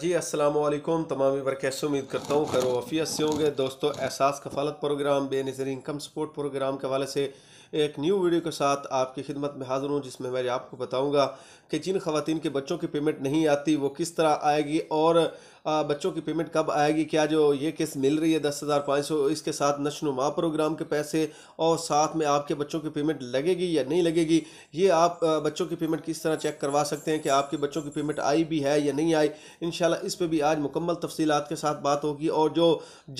जी असलम तमाम वीवर कैसे उम्मीद करता हूँ खैर वफ़ियत से होंगे दोस्तों Ehsaas Kafalat programme Benazir income support programme के हवाले से एक न्यू वीडियो के साथ आपकी खिदमत में हाज़िर हूँ जिसमें मैं आपको बताऊँगा कि जिन ख़वान के बच्चों की पेमेंट नहीं आती वो किस तरह आएगी और बच्चों की पेमेंट कब आएगी क्या जो ये किस्त मिल रही है दस हज़ार पाँच सौ इसके साथ नशनुमा प्रोग्राम के पैसे और साथ में आपके बच्चों की पेमेंट लगेगी या नहीं लगेगी ये आप बच्चों की पेमेंट किस तरह चेक करवा सकते हैं कि आपके बच्चों की पेमेंट आई भी है या नहीं आई इन इस पर भी आज मुकम्मल तफसीत के साथ बात होगी और जो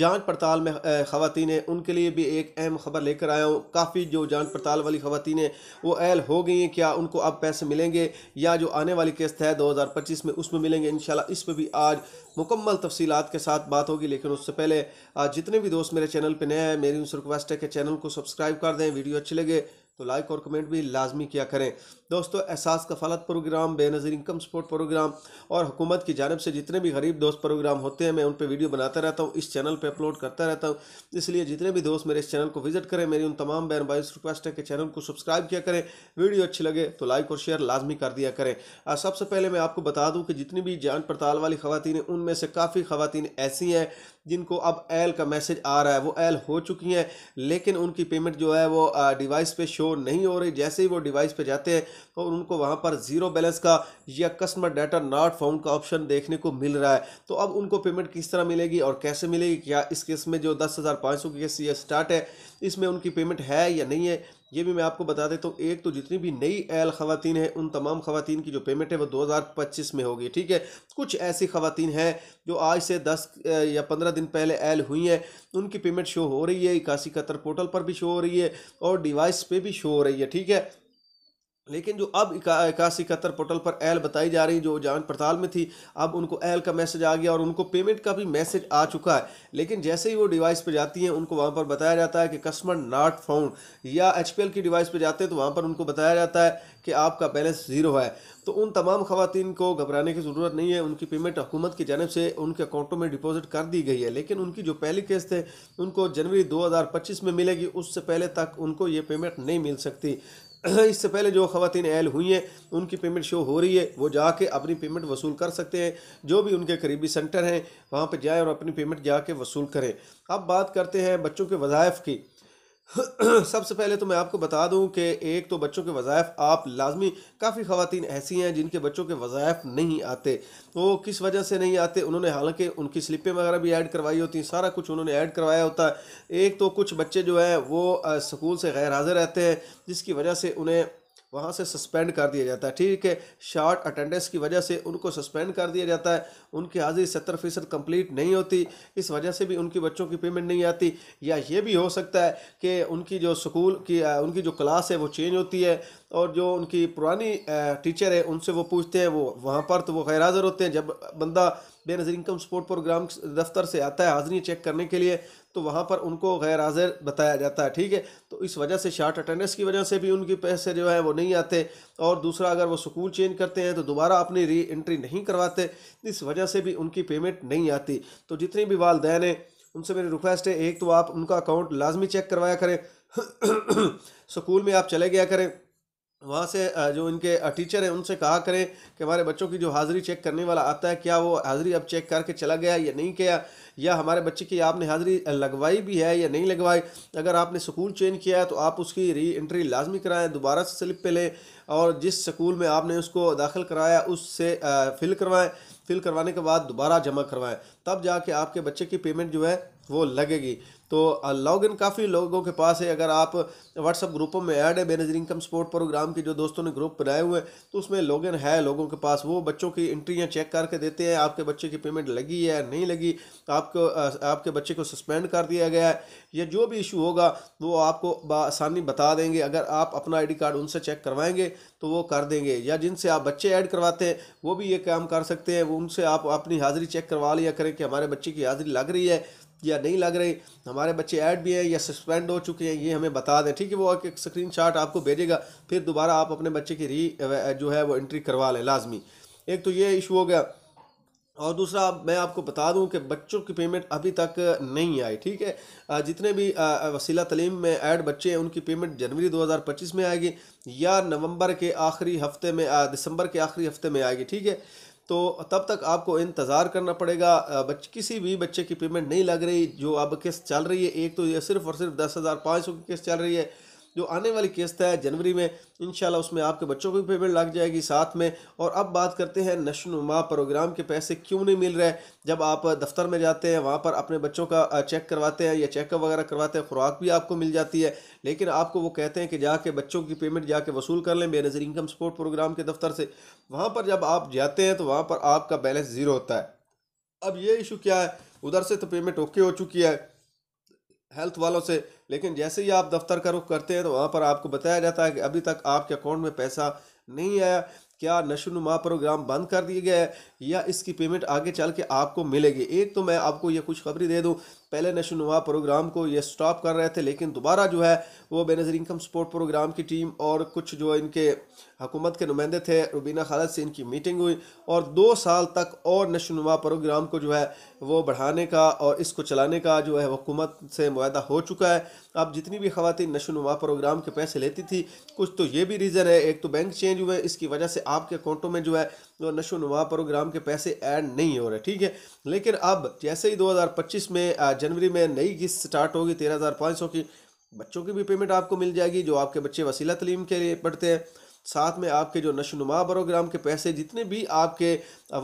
जाँच पड़ताल में ख़वान हैं उनके लिए भी एक अहम खबर लेकर आया हूँ काफ़ी जो जाँच पड़ताल वाली ख़वान हैं वो अहल हो गई हैं क्या उनको अब पैसे मिलेंगे या जो आने वाली किस्त है दो हज़ार पच्चीस में उसमें मिलेंगे इन इस पर भी आज मुकम्मल तफसीत के साथ बात होगी लेकिन उससे पहले जितने भी दोस्त मेरे चैनल पर नए हैं मेरी उनसे रिक्वेस्ट है कि चैनल को सब्सक्राइब कर दें वीडियो अच्छी लगे तो लाइक और कमेंट भी लाजमी किया करें दोस्तों Ehsaas Kafalat programme Benazir income support programme और हुकूमत की जानब से जितने भी गरीब दोस्त प्रोग्राम होते हैं मैं उन पर वीडियो बनाता रहता हूँ इस चैनल पर अपलोड करता रहता हूँ इसलिए जितने भी दोस्त मेरे इस चैनल को विजिट करें मेरी उन तमाम बहन भाई रिक्वेस्ट है कि चैनल को सब्सक्राइब किया करें वीडियो अच्छी लगे तो लाइक और शेयर लाजमी कर दिया करें और सबसे पहले मैं आपको बता दूँ कि जितनी भी जान पड़ताल वाली खातन हैं उनमें से काफ़ी खातन ऐसी हैं जिनको अब एल का मैसेज आ रहा है वो एल हो चुकी हैं लेकिन उनकी पेमेंट जो है वो डिवाइस पे शो नहीं हो रही जैसे ही वो डिवाइस पे जाते हैं और तो उनको वहाँ पर ज़ीरो बैलेंस का या कस्टमर डाटा नॉट फाउंड का ऑप्शन देखने को मिल रहा है तो अब उनको पेमेंट किस तरह मिलेगी और कैसे मिलेगी क्या इस केस में जो दस हज़ार पाँच सौ की स्टार्ट है इसमें उनकी पेमेंट है या नहीं है ये भी मैं आपको बता देता तो हूँ एक तो जितनी भी नई एल खातन है उन तमाम खातन की जो पेमेंट है वो 2025 में होगी ठीक है कुछ ऐसी खातन हैं जो आज से 10 या 15 दिन पहले एल हुई हैं उनकी पेमेंट शो हो रही है इक्यासी कतर पोर्टल पर भी शो हो रही है और डिवाइस पे भी शो हो रही है ठीक है लेकिन जो अब इक्यासी इकहत्तर पोर्टल पर एल बताई जा रही जो जांच पड़ताल में थी अब उनको एल का मैसेज आ गया और उनको पेमेंट का भी मैसेज आ चुका है लेकिन जैसे ही वो डिवाइस पर जाती हैं उनको वहाँ पर बताया जाता है कि कस्टमर नॉट फाउंड या एच की डिवाइस पर जाते हैं तो वहाँ पर उनको बताया जाता है कि आपका बैलेंस ज़ीरो है तो उन तमाम खातन को घबराने की ज़रूरत नहीं है उनकी पेमेंट हुकूमत की जानब से उनके अकाउंटों में डिपॉजिट कर दी गई है लेकिन उनकी जो पहली केस थे उनको जनवरी 2025 में मिलेगी उससे पहले तक उनको ये पेमेंट नहीं मिल सकती इससे पहले जो खातन एल हुई हैं उनकी पेमेंट शो हो रही है वो जाके अपनी पेमेंट वसूल कर सकते हैं जो भी उनके करीबी सेंटर हैं वहाँ पर जाएँ और अपनी पेमेंट जाके वसूल करें अब बात करते हैं बच्चों के वज़ाइफ की सबसे पहले तो मैं आपको बता दूं कि एक तो बच्चों के वज़ायफ़ आप लाजमी काफ़ी ख़वान ऐसी हैं जिनके बच्चों के वज़ायफ़ नहीं आते वो किस वजह से नहीं आते उन्होंने हालांकि उनकी स्लिपें वगैरह भी ऐड करवाई होती हैं सारा कुछ उन्होंने ऐड करवाया होता है एक तो कुछ बच्चे जो हैं वो स्कूल से गैर हाज़िर रहते हैं जिसकी वजह से उन्हें वहाँ से सस्पेंड कर दिया जाता है ठीक है शॉर्ट अटेंडेंस की वजह से उनको सस्पेंड कर दिया जाता है उनकी हाजिरी सत्तर फीसद कम्प्लीट नहीं होती इस वजह से भी उनकी बच्चों की पेमेंट नहीं आती या ये भी हो सकता है कि उनकी जो स्कूल की उनकी जो क्लास है वो चेंज होती है और जो उनकी पुरानी टीचर है उनसे वो पूछते हैं वो वहाँ पर तो वो गैर हाज़िर होते हैं जब बंदा बेनजर इनकम सपोर्ट प्रोग्राम दफ्तर से आता है हाज़िरी चेक करने के लिए तो वहाँ पर उनको गैर हाज़िर बताया जाता है ठीक है तो इस वजह से शार्ट अटेंडेंस की वजह से भी उनके पैसे जो है वो नहीं आते और दूसरा अगर वो स्कूल चेंज करते हैं तो दोबारा अपनी री एंट्री नहीं करवाते इस वजह से भी उनकी पेमेंट नहीं आती तो जितने भी वालदे हैं उनसे मेरी रिक्वेस्ट है एक तो आप उनका अकाउंट लाजमी चेक करवाया करें स्कूल में आप चले गया करें वहाँ से जो इनके टीचर हैं उनसे कहा करें कि हमारे बच्चों की जो हाज़िरी चेक करने वाला आता है क्या वो हाज़िरी अब चेक करके चला गया या नहीं किया या हमारे बच्चे की आपने हाज़िरी लगवाई भी है या नहीं लगवाई अगर आपने स्कूल चेंज किया है तो आप उसकी री एंट्री लाजमी कराएं दोबारा से स्लिप पे लें और जिस स्कूल में आपने उसको दाखिल कराया उससे फ़िल करवाएँ फ़िल करवाने के बाद दोबारा जमा करवाएँ तब जाके आपके बच्चे की पेमेंट जो है वो लगेगी तो लॉग इन काफ़ी लोगों के पास है अगर आप व्हाट्सअप ग्रुपों में ऐड है मैनेजर इनकम सपोर्ट प्रोग्राम के जो दोस्तों ने ग्रुप बनाए हुए हैं तो उसमें लॉग इन है लोगों के पास वो बच्चों की इंट्रियाँ चेक करके देते हैं आपके बच्चे की पेमेंट लगी है नहीं लगी आपको आपके बच्चे को सस्पेंड कर दिया गया है या जो भी इशू होगा वो आपको आसानी बता देंगे अगर आप अपना आई कार्ड उनसे चेक करवाएँगे तो वो कर देंगे या जिनसे आप बच्चे ऐड करवाते हैं वो भी ये काम कर सकते हैं उनसे आप अपनी हाज़िरी चेक करवा लिया करें कि हमारे बच्चे की हाज़िरी लग रही है या नहीं लग रहे हमारे बच्चे ऐड भी हैं या सस्पेंड हो चुके हैं ये हमें बता दें ठीक है वो एक स्क्रीन आपको भेजेगा फिर दोबारा आप अपने बच्चे की री जो है वो एंट्री करवा लें लाजमी एक तो ये इशू हो गया और दूसरा मैं आपको बता दूं कि बच्चों की पेमेंट अभी तक नहीं आई ठीक है जितने भी वसीला तलीम में ऐड बच्चे हैं उनकी पेमेंट जनवरी 2025 में आएगी या नवंबर के आखिरी हफ्ते में दिसंबर के आखिरी हफ्ते में आएगी ठीक है तो तब तक आपको इंतज़ार करना पड़ेगा बच, किसी भी बच्चे की पेमेंट नहीं लग रही जो अब किस्त चल रही है एक तो ये सिर्फ़ और सिर्फ दस हज़ार पाँच सौ की किस्त चल रही है जो आने वाली किस्त है जनवरी में इन उसमें आपके बच्चों को भी पेमेंट लग जाएगी साथ में और अब बात करते हैं नशोनुमा प्रोग्राम के पैसे क्यों नहीं मिल रहे जब आप दफ्तर में जाते हैं वहाँ पर अपने बच्चों का चेक करवाते हैं या चेकअप वगैरह करवाते हैं खुराक भी आपको मिल जाती है लेकिन आपको वो कहते हैं कि जाके बच्चों की पेमेंट जाके वसूल कर लें बेनज़र इनकम सपोर्ट प्रोग्राम के दफ्तर से वहाँ पर जब आप जाते हैं तो वहाँ पर आपका बैलेंस ज़ीरो होता है अब ये इशू क्या है उधर से तो पेमेंट ओके हो चुकी है हेल्थ वालों से लेकिन जैसे ही आप दफ्तर का रुख करते हैं तो वहाँ पर आपको बताया जाता है कि अभी तक आपके अकाउंट में पैसा नहीं आया क्या नशोनुमा प्रोग्राम बंद कर दिया गया है या इसकी पेमेंट आगे चल के आपको मिलेगी एक तो मैं आपको ये खुशखबरी दे दूँ पहले नशोनुमा प्रोग्राम को ये स्टॉप कर रहे थे लेकिन दोबारा जो है वो बेनज़र इनकम सपोर्ट प्रोग्राम की टीम और कुछ जो इनके हुकूमत के नुमाइंदे थे रुबीना खालद से इनकी मीटिंग हुई और दो साल तक और नशोनुमा प्रोग्राम को जो है वो बढ़ाने का और इसको चलाने का जो है हुकूमत से माहा हो चुका है अब जितनी भी खातन नशोनुमा प्रोग्राम के पैसे लेती थी कुछ तो ये भी रीज़न है एक तो बैंक चेंज हुए इसकी वजह से आपके अकाउंटों में जो है जो नशोनुमा प्रोग्राम के पैसे ऐड नहीं हो रहे ठीक है लेकिन अब जैसे ही पच्चीस में जनवरी में नई किस्त स्टार्ट होगी तेरह हज़ार पाँच सौ की बच्चों की भी पेमेंट आपको मिल जाएगी जो आपके बच्चे वसीला तलीम के लिए पढ़ते हैं साथ में आपके जो नशोनुमा प्रोग्राम के पैसे जितने भी आपके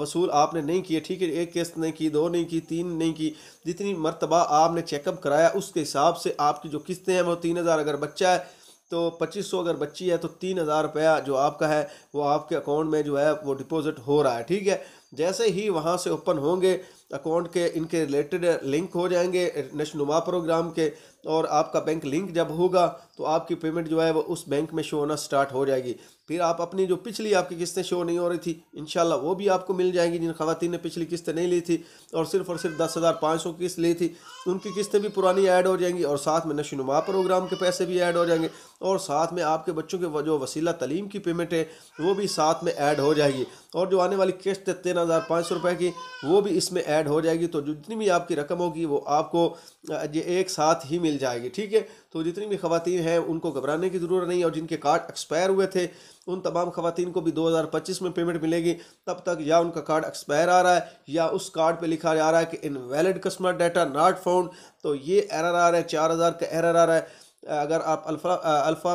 वसूल आपने नहीं किए ठीक है एक किस्त नहीं की दो नहीं की तीन नहीं की जितनी मरतबा आपने चेकअप कराया उसके हिसाब से आपकी जो किस्तें हैं वो तीन हज़ार अगर बच्चा है तो पच्चीस सौ अगर बच्ची है तो तीन हज़ार रुपया जो आपका है वो आपके अकाउंट में जो है वो डिपॉजिट हो रहा है ठीक है जैसे ही वहाँ से ओपन होंगे अकाउंट के इनके रिलेटेड लिंक हो जाएंगे नशनुमा प्रोग्राम के और आपका बैंक लिंक जब होगा तो आपकी पेमेंट जो है वो उस बैंक में शो होना स्टार्ट हो जाएगी फिर आप अपनी जो पिछली आपकी किस्तें शो नहीं हो रही थी इन वो भी आपको मिल जाएंगी जिन खातन ने पिछली किस्तें नहीं ली थी और सिर्फ और सिर्फ दस हज़ार पाँच सौ किस्त ली थी उनकी किस्तें भी पुरानी ऐड हो जाएंगी और साथ में नशोनुमा प्रोग्राम के पैसे भी ऐड हो जाएंगे और साथ में आपके बच्चों के जो वसीला तलीम की पेमेंट है वो भी साथ में ऐड हो जाएगी और जो आने वाली किस्त तेरह हज़ार पाँच सौ रुपये की वो भी इसमें ऐड हो जाएगी तो जितनी भी आपकी रकम होगी वो आपको ये एक साथ ही मिल जाएगी ठीक है तो जितनी भी खातन हैं उनको घबराने की ज़रूरत नहीं और जिनके कार्ड एक्सपायर हुए थे उन तमाम खातन को भी 2025 में पेमेंट मिलेगी तब तक या उनका कार्ड एक्सपायर आ रहा है या उस कार्ड पे लिखा जा रहा है कि invalid customer data not found तो ये एरर आ रहा है चार हज़ार का एरर आ रहा है अगर आप अल्फा अल्फा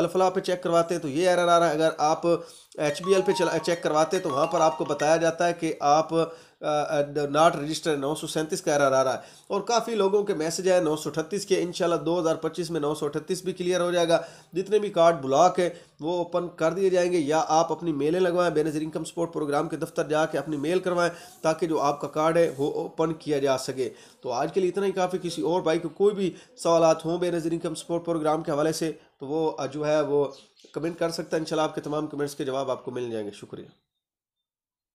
अल्फला पे चेक करवाते हैं तो ये एरर आ रहा है अगर आप एच बी एल पे चला चेक करवाते हैं तो वहाँ पर आपको बताया जाता है कि आप नॉट रजिस्टर नौ सौ सैंतीस का एरर आ रहा है और काफ़ी लोगों के मैसेज आए नौ सौ अठतीस के इन दो हज़ार पच्चीस में नौ सौ अठतीस भी क्लियर हो जाएगा जितने भी कार्ड ब्लॉक है वो ओपन कर दिए जाएंगे या आप अपनी मेलें लगवाएं बेनजर इनकम सपोर्ट प्रोग्राम के दफ्तर जाके अपनी मेल करवाएं ताकि जो आपका कार्ड है वो ओपन किया जा सके तो आज के लिए इतना ही काफ़ी किसी और भाई को कोई भी सवाल हों बेनजर इनकम सपोर्ट प्रोग्राम के हवाले से तो वो जो है वो कमेंट कर सकते हैं इंशाल्लाह आपके तमाम कमेंट्स के जवाब आपको मिल जाएंगे शुक्रिया